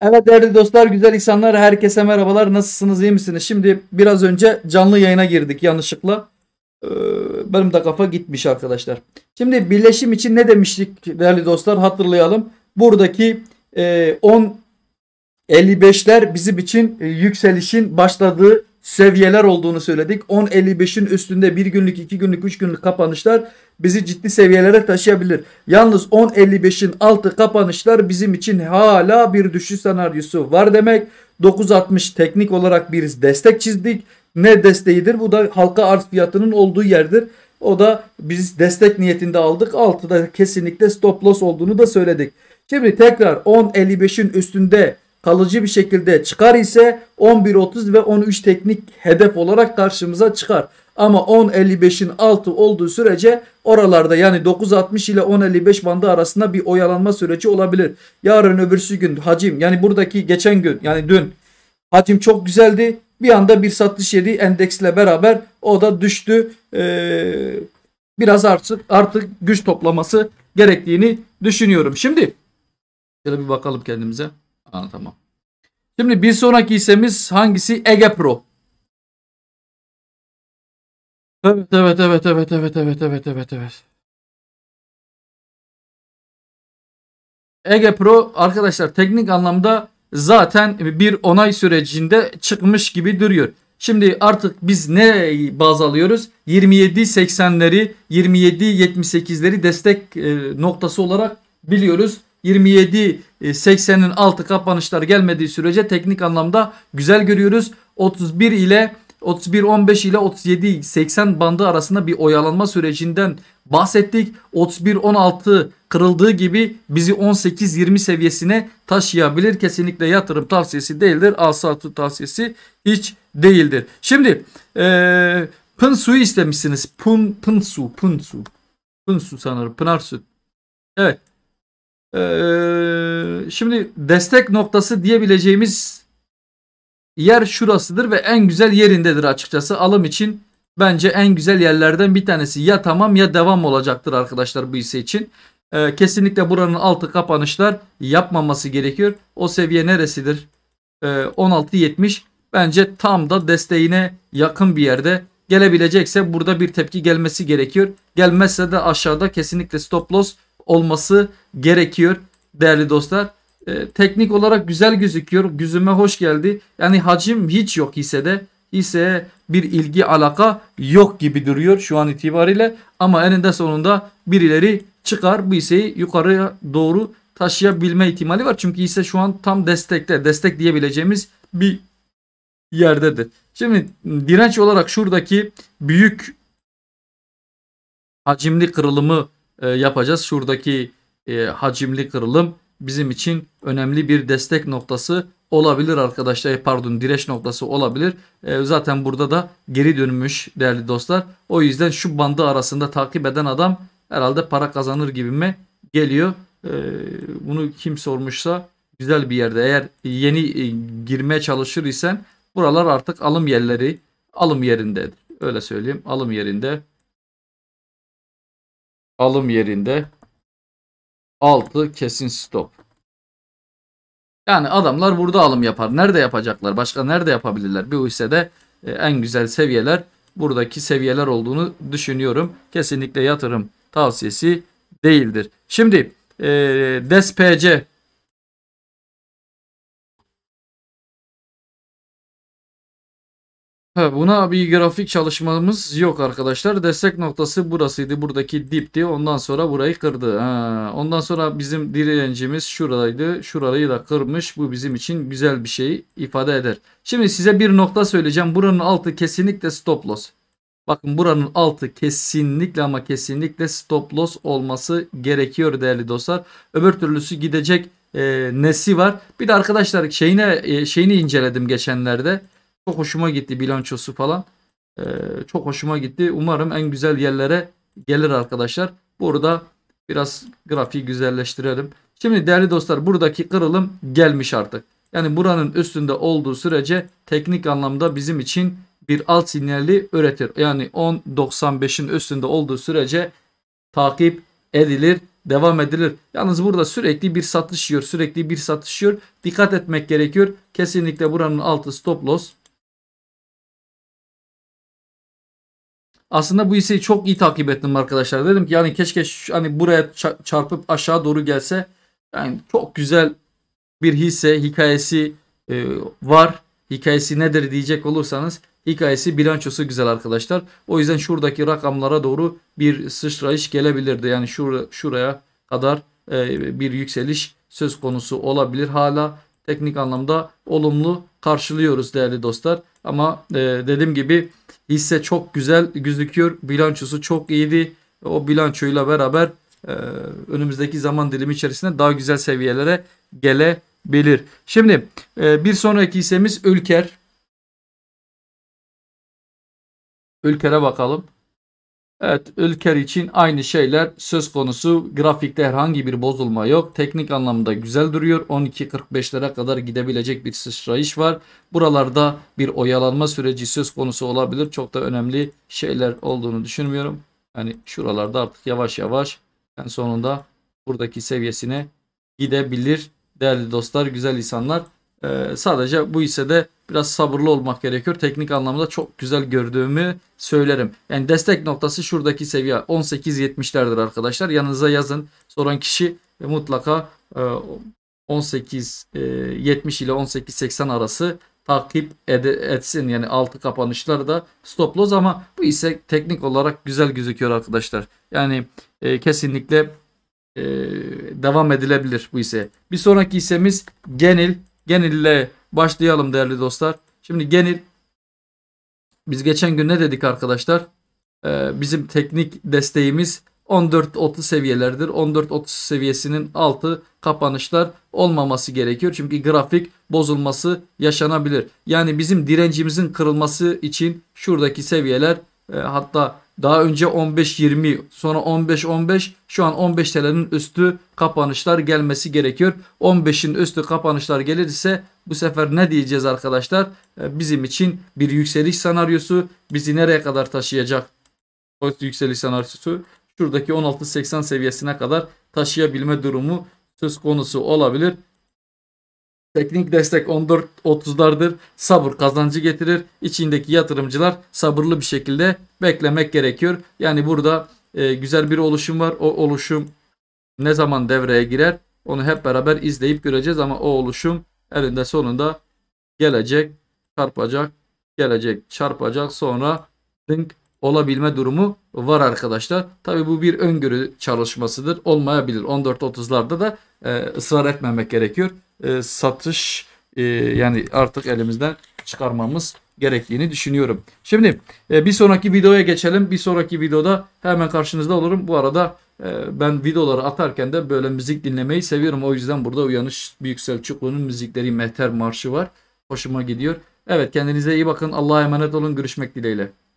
Evet değerli dostlar, güzel insanlar, herkese merhabalar. Nasılsınız, iyi misiniz? Şimdi biraz önce canlı yayına girdik yanlışlıkla. Ee, benim de kafa gitmiş arkadaşlar. Şimdi birleşim için ne demiştik değerli dostlar hatırlayalım. Buradaki e, 10.55'ler bizim için e, yükselişin başladığı seviyeler olduğunu söyledik. 10.55'in üstünde bir günlük, iki günlük, üç günlük kapanışlar bizi ciddi seviyelere taşıyabilir. Yalnız 10.55'in altı kapanışlar bizim için hala bir düşüş senaryosu var demek. 9.60 teknik olarak bir destek çizdik. Ne desteğidir? Bu da halka arz fiyatının olduğu yerdir. O da biz destek niyetinde aldık. Altıda kesinlikle stop loss olduğunu da söyledik. Şimdi tekrar 10.55'in üstünde kalıcı bir şekilde çıkar ise 11.30 ve 13 teknik hedef olarak karşımıza çıkar. Ama 10.55'in altı olduğu sürece oralarda yani 9.60 ile 10.55 bandı arasında bir oyalanma süreci olabilir. Yarın öbürsü gün hacim yani buradaki geçen gün yani dün hacim çok güzeldi. Bir anda bir satış yeri endeksle beraber o da düştü. Ee, biraz artık artık güç toplaması gerektiğini düşünüyorum. Şimdi şöyle bir bakalım kendimize. Ha, tamam. Şimdi bir sonraki hissemiz hangisi? Ege Pro. Evet evet evet evet evet evet evet evet evet. Ege Pro arkadaşlar teknik anlamda zaten bir onay sürecinde çıkmış gibi duruyor. Şimdi artık biz ne baz alıyoruz? 27.80'leri, 27.78'leri destek e, noktası olarak biliyoruz. 27 80'in ee, altı kapanışlar gelmediği sürece teknik anlamda güzel görüyoruz. 31 ile 31 15 ile 37 80 bandı arasında bir oyalanma sürecinden bahsettik. 31 16 kırıldığı gibi bizi 18-20 seviyesine taşıyabilir. Kesinlikle yatırım tavsiyesi değildir. Alsatı tavsiyesi hiç değildir. Şimdi ee, Pın suyu istemişsiniz. Pın, pın su, pın su. Pın su sanırım. Pınar süt. Evet. Ee, şimdi destek noktası diyebileceğimiz yer şurasıdır ve en güzel yerindedir açıkçası. Alım için bence en güzel yerlerden bir tanesi ya tamam ya devam olacaktır arkadaşlar bu hisse için. Ee, kesinlikle buranın altı kapanışlar yapmaması gerekiyor. O seviye neresidir? Ee, 16.70 bence tam da desteğine yakın bir yerde gelebilecekse burada bir tepki gelmesi gerekiyor. Gelmezse de aşağıda kesinlikle stop loss olması gerekiyor değerli dostlar. E, teknik olarak güzel gözüküyor. Gözüme hoş geldi. Yani hacim hiç yok ise de ise bir ilgi alaka yok gibi duruyor şu an itibariyle. Ama eninde sonunda birileri çıkar bu hisseyi yukarıya doğru taşıyabilme ihtimali var. Çünkü ise şu an tam destekte. Destek diyebileceğimiz bir yerdedir. Şimdi direnç olarak şuradaki büyük hacimli kırılımı e, yapacağız. Şuradaki e, hacimli kırılım bizim için önemli bir destek noktası olabilir arkadaşlar. E, pardon direç noktası olabilir. zaten burada da geri dönmüş değerli dostlar. O yüzden şu bandı arasında takip eden adam herhalde para kazanır gibime geliyor. bunu kim sormuşsa güzel bir yerde eğer yeni girmeye çalışır isen buralar artık alım yerleri alım yerindedir. Öyle söyleyeyim alım yerinde alım yerinde 6 kesin stop. Yani adamlar burada alım yapar. Nerede yapacaklar? Başka nerede yapabilirler? Bir hissede e, en güzel seviyeler buradaki seviyeler olduğunu düşünüyorum. Kesinlikle yatırım tavsiyesi değildir. Şimdi e, DSPC He, buna bir grafik çalışmamız yok arkadaşlar. Destek noktası burasıydı. Buradaki dipti. Ondan sonra burayı kırdı. Ha, ondan sonra bizim direncimiz şuradaydı. Şurayı da kırmış. Bu bizim için güzel bir şey ifade eder. Şimdi size bir nokta söyleyeceğim. Buranın altı kesinlikle stop loss. Bakın buranın altı kesinlikle ama kesinlikle stop loss olması gerekiyor değerli dostlar. Öbür türlüsü gidecek e, nesi var. Bir de arkadaşlar şeyine, e, şeyini inceledim geçenlerde. Çok hoşuma gitti bilançosu falan. Ee, çok hoşuma gitti. Umarım en güzel yerlere gelir arkadaşlar. Burada biraz grafiği güzelleştirelim. Şimdi değerli dostlar buradaki kırılım gelmiş artık. Yani buranın üstünde olduğu sürece teknik anlamda bizim için bir alt sinyali üretir. Yani 10.95'in üstünde olduğu sürece takip edilir, devam edilir. Yalnız burada sürekli bir satış yiyor, sürekli bir satış yiyor. Dikkat etmek gerekiyor. Kesinlikle buranın altı stop loss. Aslında bu hisseyi çok iyi takip ettim arkadaşlar. Dedim ki yani keşke hani buraya çarpıp aşağı doğru gelse. Yani çok güzel bir hisse hikayesi e, var. Hikayesi nedir diyecek olursanız hikayesi bilançosu güzel arkadaşlar. O yüzden şuradaki rakamlara doğru bir sıçrayış gelebilirdi. Yani şura, şuraya kadar e, bir yükseliş söz konusu olabilir hala teknik anlamda olumlu karşılıyoruz değerli dostlar. Ama e, dediğim gibi hisse çok güzel gözüküyor. Bilançosu çok iyiydi. O bilançoyla beraber e, önümüzdeki zaman dilimi içerisinde daha güzel seviyelere gelebilir. Şimdi e, bir sonraki hissemiz Ülker. Ülker'e bakalım. Evet Ülker için aynı şeyler söz konusu. Grafikte herhangi bir bozulma yok. Teknik anlamda güzel duruyor. 12.45'lere kadar gidebilecek bir sıçrayış var. Buralarda bir oyalanma süreci söz konusu olabilir. Çok da önemli şeyler olduğunu düşünmüyorum. Yani şuralarda artık yavaş yavaş en sonunda buradaki seviyesine gidebilir. Değerli dostlar, güzel insanlar. Ee, sadece bu ise de biraz sabırlı olmak gerekiyor. Teknik anlamda çok güzel gördüğümü söylerim. Yani destek noktası şuradaki seviye 18.70'lerdir arkadaşlar. Yanınıza yazın. Soran kişi e, mutlaka 18.70 e, e, ile 18.80 arası takip etsin. Yani altı kapanışlar da stop loss ama bu ise teknik olarak güzel gözüküyor arkadaşlar. Yani e, kesinlikle e, devam edilebilir bu ise. Bir sonraki isemiz Genil. Genil başlayalım değerli dostlar. Şimdi genel biz geçen gün ne dedik arkadaşlar? Ee, bizim teknik desteğimiz 14.30 seviyelerdir. 14.30 seviyesinin altı kapanışlar olmaması gerekiyor. Çünkü grafik bozulması yaşanabilir. Yani bizim direncimizin kırılması için şuradaki seviyeler e, hatta daha önce 15-20 sonra 15-15 şu an 15 TL'nin üstü kapanışlar gelmesi gerekiyor. 15'in üstü kapanışlar gelirse bu sefer ne diyeceğiz arkadaşlar? Ee, bizim için bir yükseliş senaryosu bizi nereye kadar taşıyacak? O yükseliş senaryosu şuradaki 16.80 seviyesine kadar taşıyabilme durumu söz konusu olabilir. Teknik destek 14.30'lardır. Sabır kazancı getirir. İçindeki yatırımcılar sabırlı bir şekilde beklemek gerekiyor. Yani burada e, güzel bir oluşum var. O oluşum ne zaman devreye girer onu hep beraber izleyip göreceğiz ama o oluşum elinde sonunda gelecek, çarpacak, gelecek, çarpacak sonra link olabilme durumu var arkadaşlar. Tabi bu bir öngörü çalışmasıdır. Olmayabilir. 14.30'larda da e, ısrar etmemek gerekiyor. E, satış e, yani artık elimizden çıkarmamız gerektiğini düşünüyorum. Şimdi e, bir sonraki videoya geçelim. Bir sonraki videoda hemen karşınızda olurum. Bu arada e, ben videoları atarken de böyle müzik dinlemeyi seviyorum. O yüzden burada Uyanış Büyük Selçuklu'nun müzikleri Mehter Marşı var. Hoşuma gidiyor. Evet kendinize iyi bakın. Allah'a emanet olun. Görüşmek dileğiyle.